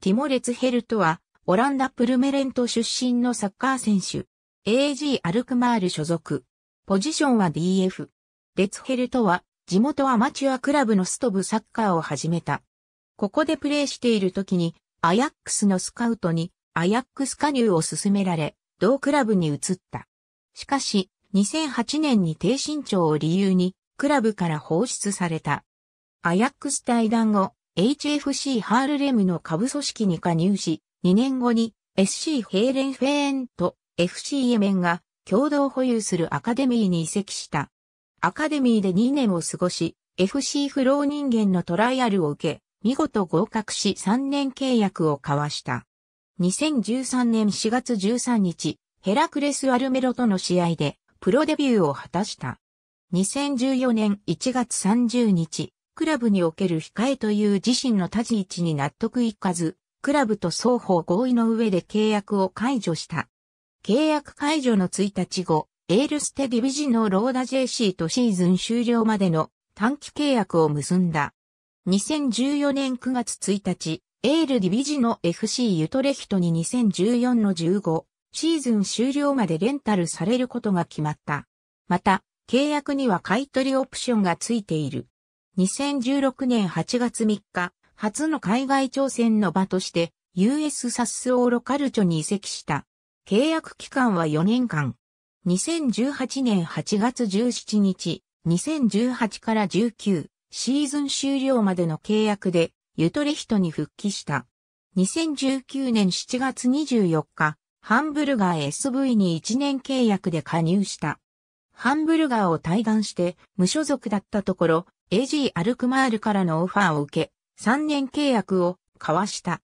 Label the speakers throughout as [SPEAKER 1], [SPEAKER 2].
[SPEAKER 1] ティモレツヘルトは、オランダプルメレント出身のサッカー選手。AG アルクマール所属。ポジションは DF。レツヘルトは、地元アマチュアクラブのストブサッカーを始めた。ここでプレーしている時に、アヤックスのスカウトに、アヤックス加入を勧められ、同クラブに移った。しかし、2008年に低身長を理由に、クラブから放出された。アヤックス対談後、HFC ハールレムの下部組織に加入し、2年後に SC ヘーレンフェーンと FC エメンが共同保有するアカデミーに移籍した。アカデミーで2年を過ごし、FC フロー人間のトライアルを受け、見事合格し3年契約を交わした。2013年4月13日、ヘラクレス・アルメロとの試合でプロデビューを果たした。2014年1月30日、クラブにおける控えという自身の立ち位置に納得いかず、クラブと双方合意の上で契約を解除した。契約解除の1日後、エールステディビジのローダ JC とシーズン終了までの短期契約を結んだ。2014年9月1日、エールディビジの FC ユトレヒトに2014の15シーズン終了までレンタルされることが決まった。また、契約には買取オプションがついている。2016年8月3日、初の海外挑戦の場として US サスオーロカルチョに移籍した。契約期間は4年間。2018年8月17日、2018から19シーズン終了までの契約でユトレヒトに復帰した。2019年7月24日、ハンブルガー SV に1年契約で加入した。ハンブルガーを退団して無所属だったところ、AG アルクマールからのオファーを受け、3年契約を交わした。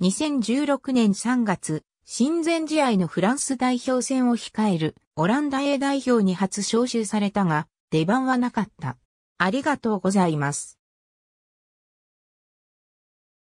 [SPEAKER 1] 2016年3月、親善試合のフランス代表戦を控えるオランダ A 代表に初招集されたが、出番はなかった。ありがとうございます。